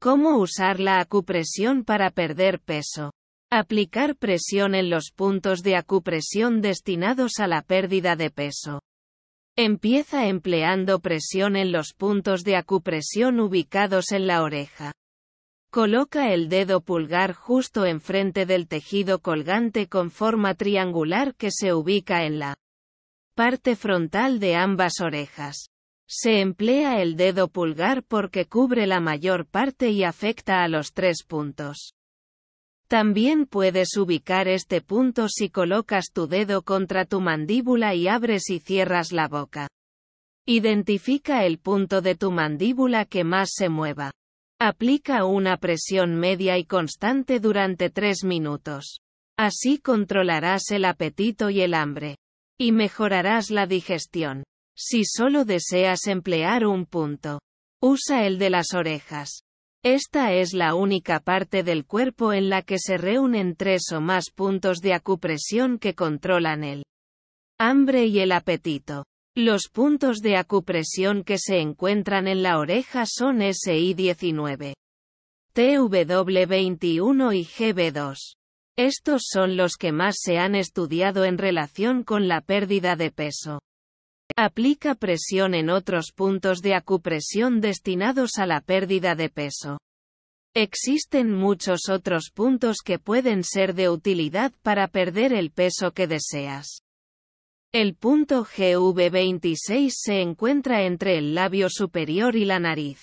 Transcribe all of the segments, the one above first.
Cómo usar la acupresión para perder peso. Aplicar presión en los puntos de acupresión destinados a la pérdida de peso. Empieza empleando presión en los puntos de acupresión ubicados en la oreja. Coloca el dedo pulgar justo enfrente del tejido colgante con forma triangular que se ubica en la parte frontal de ambas orejas. Se emplea el dedo pulgar porque cubre la mayor parte y afecta a los tres puntos. También puedes ubicar este punto si colocas tu dedo contra tu mandíbula y abres y cierras la boca. Identifica el punto de tu mandíbula que más se mueva. Aplica una presión media y constante durante tres minutos. Así controlarás el apetito y el hambre. Y mejorarás la digestión. Si solo deseas emplear un punto, usa el de las orejas. Esta es la única parte del cuerpo en la que se reúnen tres o más puntos de acupresión que controlan el hambre y el apetito. Los puntos de acupresión que se encuentran en la oreja son SI19, TW21 y GB2. Estos son los que más se han estudiado en relación con la pérdida de peso. Aplica presión en otros puntos de acupresión destinados a la pérdida de peso. Existen muchos otros puntos que pueden ser de utilidad para perder el peso que deseas. El punto GV26 se encuentra entre el labio superior y la nariz.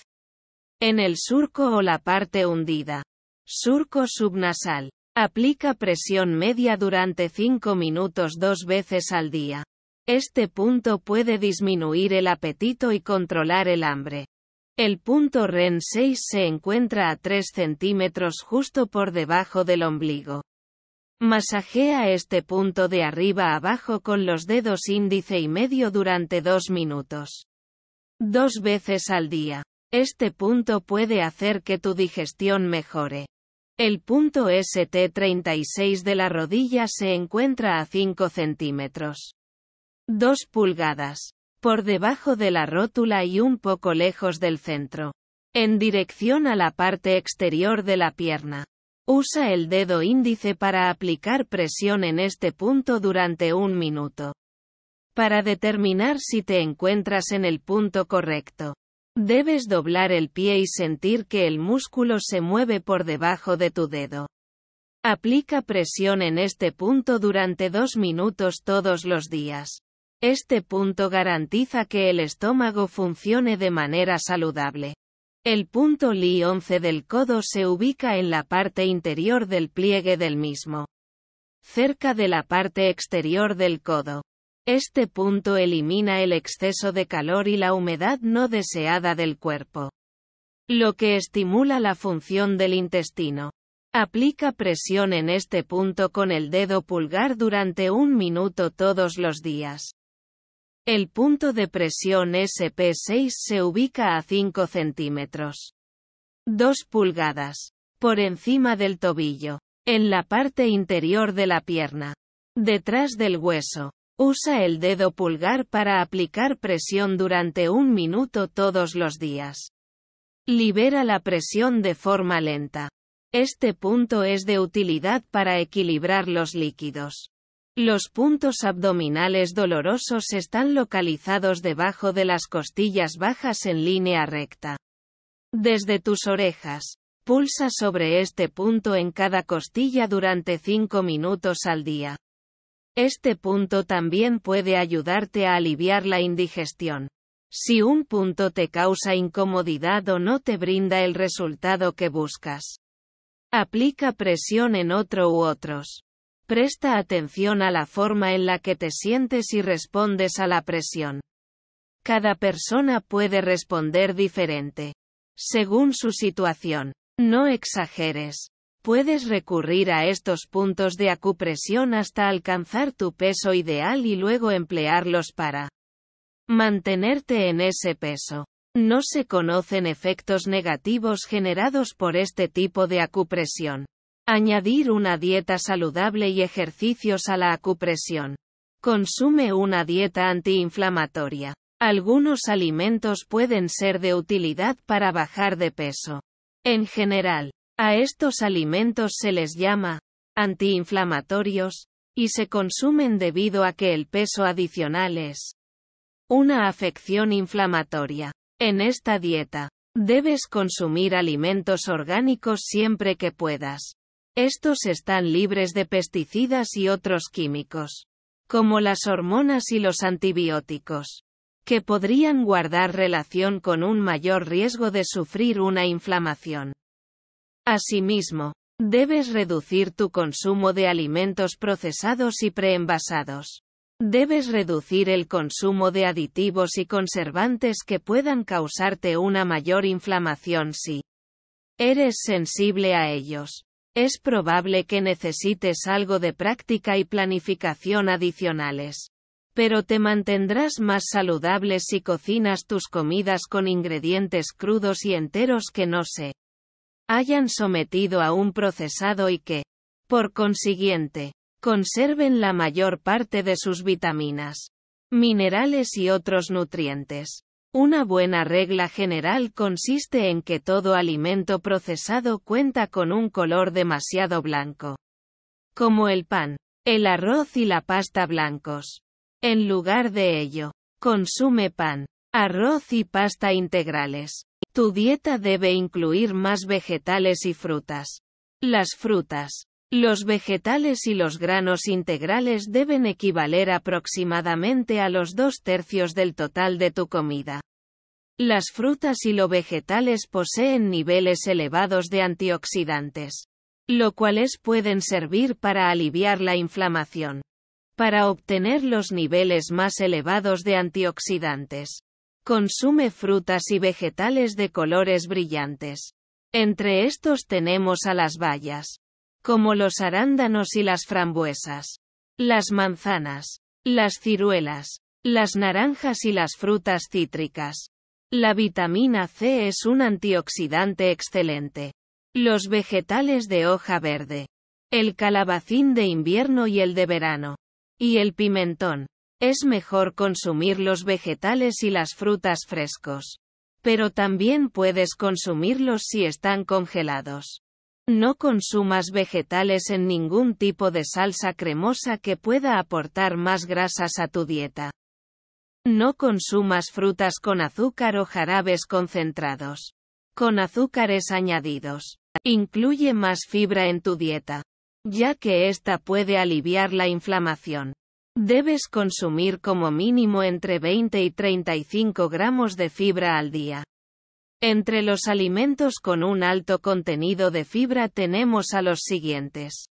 En el surco o la parte hundida. Surco subnasal. Aplica presión media durante 5 minutos dos veces al día. Este punto puede disminuir el apetito y controlar el hambre. El punto REN 6 se encuentra a 3 centímetros justo por debajo del ombligo. Masajea este punto de arriba abajo con los dedos índice y medio durante 2 minutos. Dos veces al día. Este punto puede hacer que tu digestión mejore. El punto ST36 de la rodilla se encuentra a 5 centímetros. 2 pulgadas. Por debajo de la rótula y un poco lejos del centro. En dirección a la parte exterior de la pierna. Usa el dedo índice para aplicar presión en este punto durante un minuto. Para determinar si te encuentras en el punto correcto. Debes doblar el pie y sentir que el músculo se mueve por debajo de tu dedo. Aplica presión en este punto durante dos minutos todos los días. Este punto garantiza que el estómago funcione de manera saludable. El punto Li11 del codo se ubica en la parte interior del pliegue del mismo, cerca de la parte exterior del codo. Este punto elimina el exceso de calor y la humedad no deseada del cuerpo, lo que estimula la función del intestino. Aplica presión en este punto con el dedo pulgar durante un minuto todos los días. El punto de presión SP6 se ubica a 5 centímetros. 2 pulgadas. Por encima del tobillo. En la parte interior de la pierna. Detrás del hueso. Usa el dedo pulgar para aplicar presión durante un minuto todos los días. Libera la presión de forma lenta. Este punto es de utilidad para equilibrar los líquidos. Los puntos abdominales dolorosos están localizados debajo de las costillas bajas en línea recta. Desde tus orejas, pulsa sobre este punto en cada costilla durante 5 minutos al día. Este punto también puede ayudarte a aliviar la indigestión. Si un punto te causa incomodidad o no te brinda el resultado que buscas, aplica presión en otro u otros. Presta atención a la forma en la que te sientes y respondes a la presión. Cada persona puede responder diferente. Según su situación. No exageres. Puedes recurrir a estos puntos de acupresión hasta alcanzar tu peso ideal y luego emplearlos para mantenerte en ese peso. No se conocen efectos negativos generados por este tipo de acupresión. Añadir una dieta saludable y ejercicios a la acupresión. Consume una dieta antiinflamatoria. Algunos alimentos pueden ser de utilidad para bajar de peso. En general, a estos alimentos se les llama antiinflamatorios, y se consumen debido a que el peso adicional es una afección inflamatoria. En esta dieta, debes consumir alimentos orgánicos siempre que puedas. Estos están libres de pesticidas y otros químicos, como las hormonas y los antibióticos, que podrían guardar relación con un mayor riesgo de sufrir una inflamación. Asimismo, debes reducir tu consumo de alimentos procesados y preenvasados. Debes reducir el consumo de aditivos y conservantes que puedan causarte una mayor inflamación si eres sensible a ellos. Es probable que necesites algo de práctica y planificación adicionales. Pero te mantendrás más saludable si cocinas tus comidas con ingredientes crudos y enteros que no se hayan sometido a un procesado y que, por consiguiente, conserven la mayor parte de sus vitaminas, minerales y otros nutrientes. Una buena regla general consiste en que todo alimento procesado cuenta con un color demasiado blanco. Como el pan, el arroz y la pasta blancos. En lugar de ello, consume pan, arroz y pasta integrales. Tu dieta debe incluir más vegetales y frutas. Las frutas, los vegetales y los granos integrales deben equivaler aproximadamente a los dos tercios del total de tu comida. Las frutas y los vegetales poseen niveles elevados de antioxidantes, lo cuales pueden servir para aliviar la inflamación. Para obtener los niveles más elevados de antioxidantes, consume frutas y vegetales de colores brillantes. Entre estos tenemos a las bayas, como los arándanos y las frambuesas, las manzanas, las ciruelas, las naranjas y las frutas cítricas. La vitamina C es un antioxidante excelente. Los vegetales de hoja verde, el calabacín de invierno y el de verano, y el pimentón. Es mejor consumir los vegetales y las frutas frescos. Pero también puedes consumirlos si están congelados. No consumas vegetales en ningún tipo de salsa cremosa que pueda aportar más grasas a tu dieta. No consumas frutas con azúcar o jarabes concentrados. Con azúcares añadidos. Incluye más fibra en tu dieta, ya que esta puede aliviar la inflamación. Debes consumir como mínimo entre 20 y 35 gramos de fibra al día. Entre los alimentos con un alto contenido de fibra tenemos a los siguientes.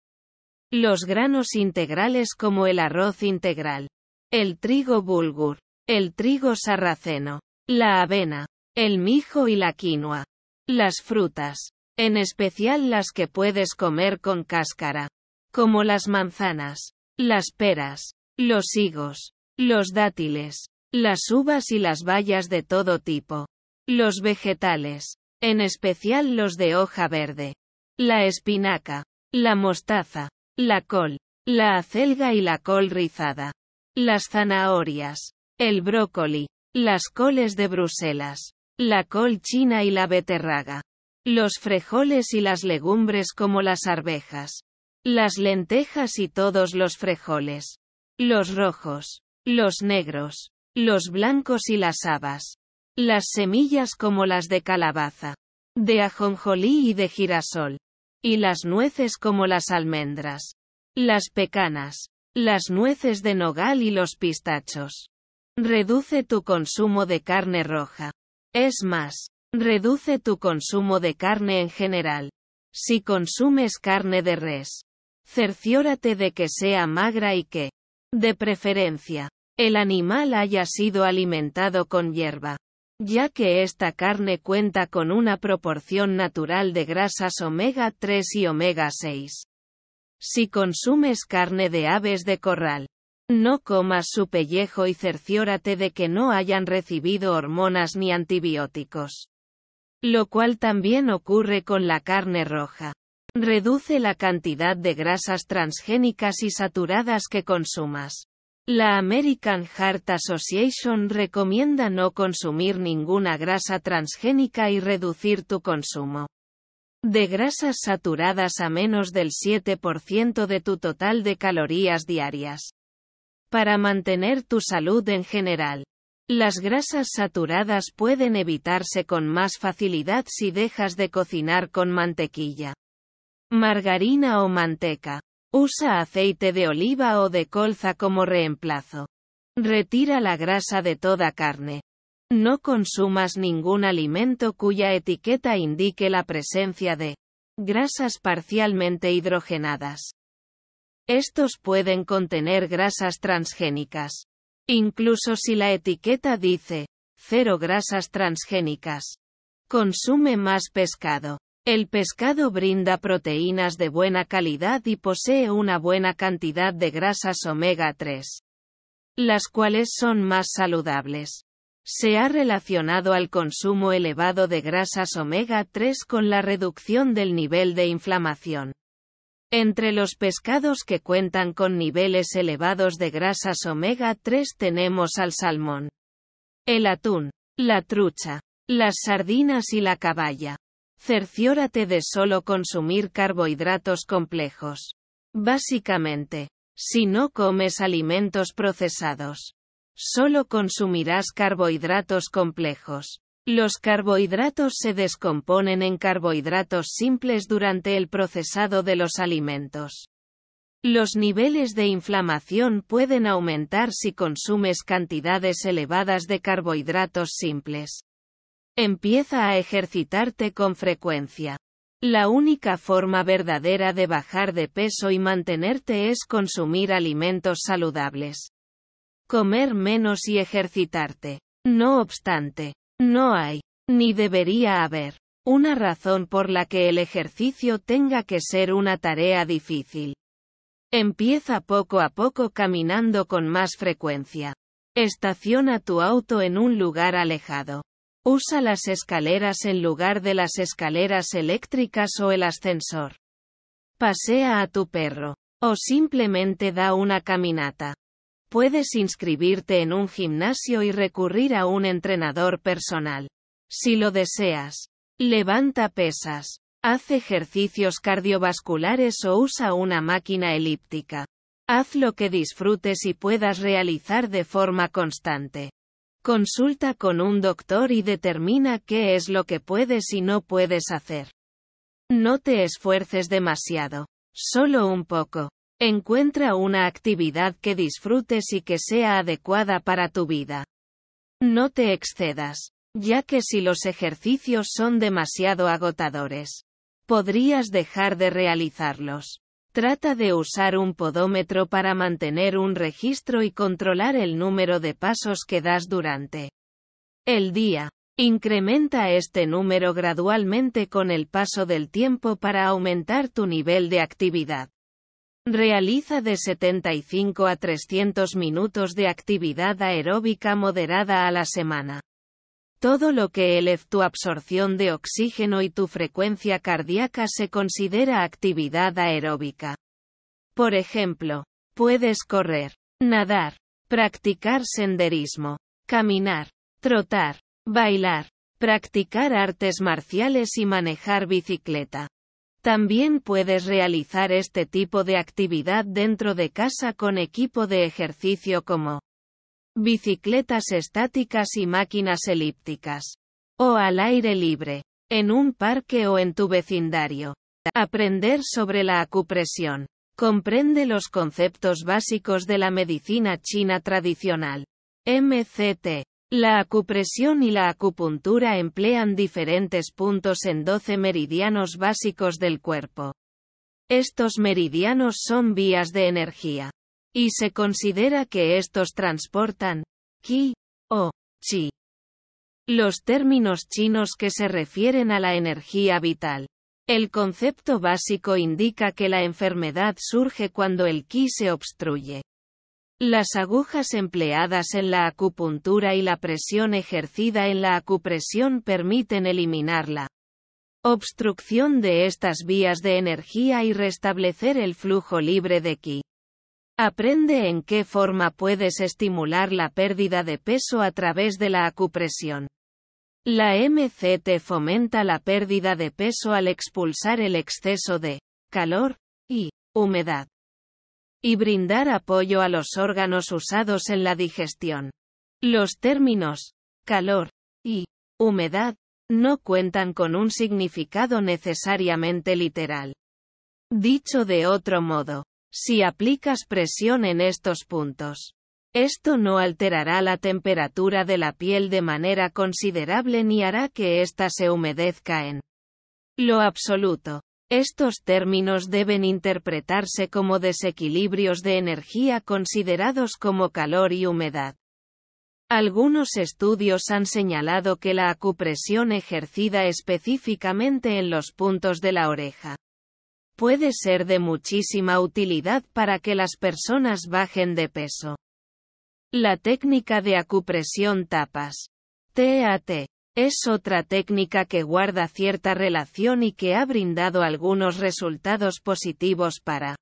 Los granos integrales como el arroz integral, el trigo bulgur, el trigo sarraceno, la avena, el mijo y la quinoa. Las frutas, en especial las que puedes comer con cáscara, como las manzanas, las peras, los higos, los dátiles, las uvas y las bayas de todo tipo. Los vegetales, en especial los de hoja verde, la espinaca, la mostaza, la col, la acelga y la col rizada, las zanahorias, el brócoli, las coles de Bruselas, la col china y la beterraga, los frejoles y las legumbres como las arvejas, las lentejas y todos los frejoles. los rojos, los negros, los blancos y las habas. Las semillas como las de calabaza, de ajonjolí y de girasol. Y las nueces como las almendras, las pecanas, las nueces de nogal y los pistachos. Reduce tu consumo de carne roja. Es más, reduce tu consumo de carne en general. Si consumes carne de res, cerciórate de que sea magra y que, de preferencia, el animal haya sido alimentado con hierba ya que esta carne cuenta con una proporción natural de grasas omega 3 y omega 6. Si consumes carne de aves de corral, no comas su pellejo y cerciórate de que no hayan recibido hormonas ni antibióticos. Lo cual también ocurre con la carne roja. Reduce la cantidad de grasas transgénicas y saturadas que consumas. La American Heart Association recomienda no consumir ninguna grasa transgénica y reducir tu consumo de grasas saturadas a menos del 7% de tu total de calorías diarias. Para mantener tu salud en general. Las grasas saturadas pueden evitarse con más facilidad si dejas de cocinar con mantequilla, margarina o manteca. Usa aceite de oliva o de colza como reemplazo. Retira la grasa de toda carne. No consumas ningún alimento cuya etiqueta indique la presencia de grasas parcialmente hidrogenadas. Estos pueden contener grasas transgénicas. Incluso si la etiqueta dice, cero grasas transgénicas. Consume más pescado. El pescado brinda proteínas de buena calidad y posee una buena cantidad de grasas omega 3, las cuales son más saludables. Se ha relacionado al consumo elevado de grasas omega 3 con la reducción del nivel de inflamación. Entre los pescados que cuentan con niveles elevados de grasas omega 3 tenemos al salmón, el atún, la trucha, las sardinas y la caballa. Cerciórate de solo consumir carbohidratos complejos. Básicamente, si no comes alimentos procesados, solo consumirás carbohidratos complejos. Los carbohidratos se descomponen en carbohidratos simples durante el procesado de los alimentos. Los niveles de inflamación pueden aumentar si consumes cantidades elevadas de carbohidratos simples. Empieza a ejercitarte con frecuencia. La única forma verdadera de bajar de peso y mantenerte es consumir alimentos saludables. Comer menos y ejercitarte. No obstante, no hay, ni debería haber, una razón por la que el ejercicio tenga que ser una tarea difícil. Empieza poco a poco caminando con más frecuencia. Estaciona tu auto en un lugar alejado. Usa las escaleras en lugar de las escaleras eléctricas o el ascensor. Pasea a tu perro. O simplemente da una caminata. Puedes inscribirte en un gimnasio y recurrir a un entrenador personal. Si lo deseas. Levanta pesas. Haz ejercicios cardiovasculares o usa una máquina elíptica. Haz lo que disfrutes y puedas realizar de forma constante. Consulta con un doctor y determina qué es lo que puedes y no puedes hacer. No te esfuerces demasiado. Solo un poco. Encuentra una actividad que disfrutes y que sea adecuada para tu vida. No te excedas, ya que si los ejercicios son demasiado agotadores, podrías dejar de realizarlos. Trata de usar un podómetro para mantener un registro y controlar el número de pasos que das durante el día. Incrementa este número gradualmente con el paso del tiempo para aumentar tu nivel de actividad. Realiza de 75 a 300 minutos de actividad aeróbica moderada a la semana todo lo que eleve tu absorción de oxígeno y tu frecuencia cardíaca se considera actividad aeróbica. Por ejemplo, puedes correr, nadar, practicar senderismo, caminar, trotar, bailar, practicar artes marciales y manejar bicicleta. También puedes realizar este tipo de actividad dentro de casa con equipo de ejercicio como bicicletas estáticas y máquinas elípticas. O al aire libre. En un parque o en tu vecindario. Aprender sobre la acupresión. Comprende los conceptos básicos de la medicina china tradicional. MCT. La acupresión y la acupuntura emplean diferentes puntos en 12 meridianos básicos del cuerpo. Estos meridianos son vías de energía y se considera que estos transportan qi o chi. Los términos chinos que se refieren a la energía vital. El concepto básico indica que la enfermedad surge cuando el qi se obstruye. Las agujas empleadas en la acupuntura y la presión ejercida en la acupresión permiten eliminar la obstrucción de estas vías de energía y restablecer el flujo libre de ki. Aprende en qué forma puedes estimular la pérdida de peso a través de la acupresión. La MCT fomenta la pérdida de peso al expulsar el exceso de calor y humedad y brindar apoyo a los órganos usados en la digestión. Los términos calor y humedad no cuentan con un significado necesariamente literal. Dicho de otro modo, si aplicas presión en estos puntos. Esto no alterará la temperatura de la piel de manera considerable ni hará que ésta se humedezca en lo absoluto. Estos términos deben interpretarse como desequilibrios de energía considerados como calor y humedad. Algunos estudios han señalado que la acupresión ejercida específicamente en los puntos de la oreja puede ser de muchísima utilidad para que las personas bajen de peso. La técnica de acupresión tapas. TAT. Es otra técnica que guarda cierta relación y que ha brindado algunos resultados positivos para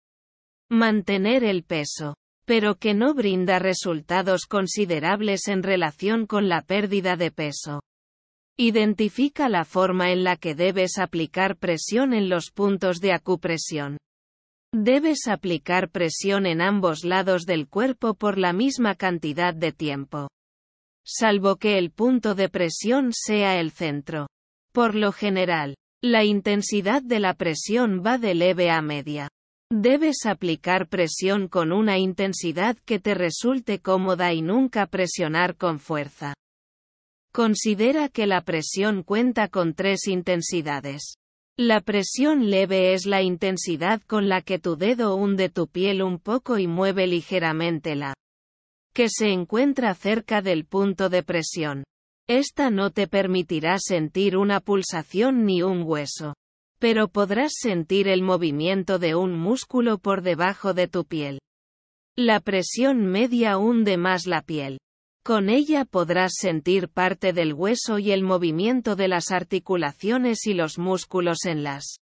mantener el peso, pero que no brinda resultados considerables en relación con la pérdida de peso. Identifica la forma en la que debes aplicar presión en los puntos de acupresión. Debes aplicar presión en ambos lados del cuerpo por la misma cantidad de tiempo. Salvo que el punto de presión sea el centro. Por lo general, la intensidad de la presión va de leve a media. Debes aplicar presión con una intensidad que te resulte cómoda y nunca presionar con fuerza. Considera que la presión cuenta con tres intensidades. La presión leve es la intensidad con la que tu dedo hunde tu piel un poco y mueve ligeramente la que se encuentra cerca del punto de presión. Esta no te permitirá sentir una pulsación ni un hueso, pero podrás sentir el movimiento de un músculo por debajo de tu piel. La presión media hunde más la piel. Con ella podrás sentir parte del hueso y el movimiento de las articulaciones y los músculos en las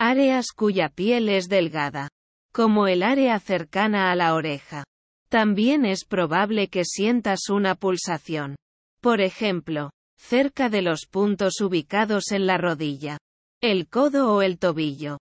áreas cuya piel es delgada, como el área cercana a la oreja. También es probable que sientas una pulsación. Por ejemplo, cerca de los puntos ubicados en la rodilla, el codo o el tobillo.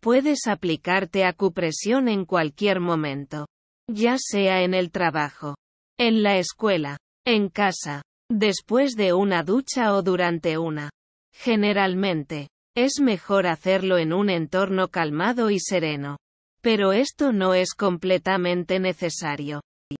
Puedes aplicarte acupresión en cualquier momento, ya sea en el trabajo en la escuela. En casa. Después de una ducha o durante una. Generalmente. Es mejor hacerlo en un entorno calmado y sereno. Pero esto no es completamente necesario.